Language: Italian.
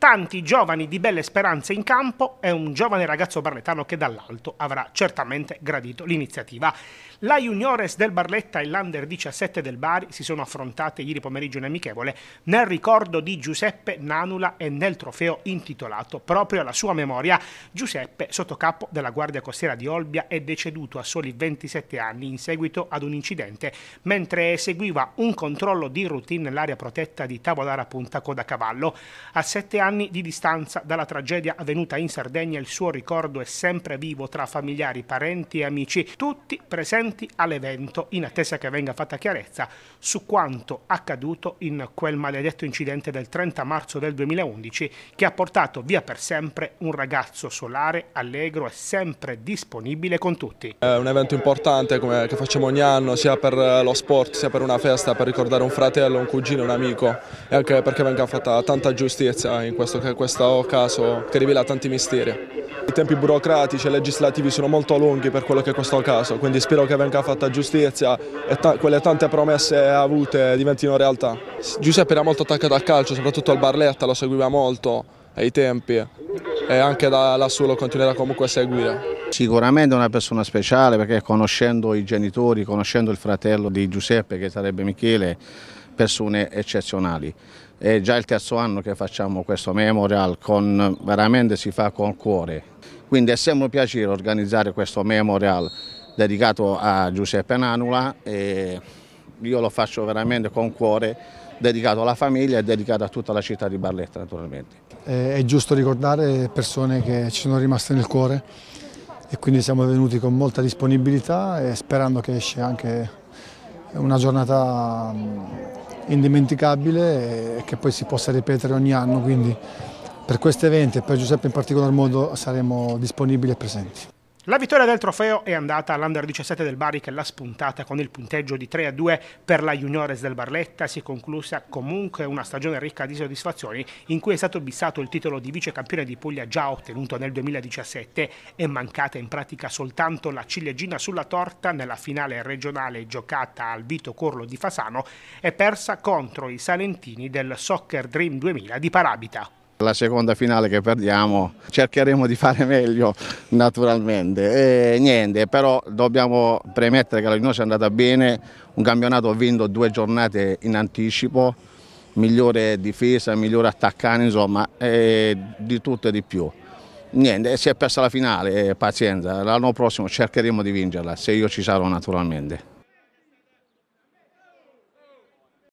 tanti giovani di belle speranze in campo e un giovane ragazzo barletano che dall'alto avrà certamente gradito l'iniziativa. La Juniores del Barletta e l'Under 17 del Bari si sono affrontate ieri pomeriggio in amichevole nel ricordo di Giuseppe Nanula e nel trofeo intitolato proprio alla sua memoria. Giuseppe, sottocapo della Guardia Costiera di Olbia, è deceduto a soli 27 anni in seguito ad un incidente mentre eseguiva un controllo di routine nell'area protetta di Tavolara Punta Coda Cavallo. A 7 anni anni di distanza dalla tragedia avvenuta in Sardegna il suo ricordo è sempre vivo tra familiari, parenti e amici, tutti presenti all'evento in attesa che venga fatta chiarezza su quanto accaduto in quel maledetto incidente del 30 marzo del 2011 che ha portato via per sempre un ragazzo solare, allegro e sempre disponibile con tutti. È un evento importante come, che facciamo ogni anno sia per eh, lo sport sia per una festa, per ricordare un fratello, un cugino, un amico e anche perché venga fatta tanta giustizia in questo, questo caso che rivela tanti misteri. I tempi burocratici e legislativi sono molto lunghi per quello che è questo caso, quindi spero che venga fatta giustizia e ta quelle tante promesse avute diventino realtà. Giuseppe era molto attaccato al calcio, soprattutto al Barletta, lo seguiva molto ai tempi e anche da lassù lo continuerà comunque a seguire. Sicuramente è una persona speciale perché conoscendo i genitori, conoscendo il fratello di Giuseppe che sarebbe Michele, persone eccezionali. È già il terzo anno che facciamo questo memorial, con, veramente si fa con cuore. Quindi è sempre un piacere organizzare questo memorial dedicato a Giuseppe Nanula e io lo faccio veramente con cuore, dedicato alla famiglia e dedicato a tutta la città di Barletta naturalmente. È giusto ricordare persone che ci sono rimaste nel cuore e quindi siamo venuti con molta disponibilità e sperando che esce anche una giornata indimenticabile e che poi si possa ripetere ogni anno, quindi per questo evento e per Giuseppe in particolar modo saremo disponibili e presenti. La vittoria del trofeo è andata all'Under 17 del Bari che l'ha spuntata con il punteggio di 3 a 2 per la Juniores del Barletta. Si è conclusa comunque una stagione ricca di soddisfazioni in cui è stato bissato il titolo di vice campione di Puglia già ottenuto nel 2017 e mancata in pratica soltanto la ciliegina sulla torta nella finale regionale giocata al Vito Corlo di Fasano e persa contro i salentini del Soccer Dream 2000 di Parabita. La seconda finale che perdiamo cercheremo di fare meglio naturalmente. E niente, però dobbiamo premettere che la Lignosa è andata bene, un campionato vinto due giornate in anticipo, migliore difesa, migliore attaccante, insomma, di tutto e di più. Niente, si è persa la finale, eh, pazienza, l'anno prossimo cercheremo di vincerla, se io ci sarò naturalmente.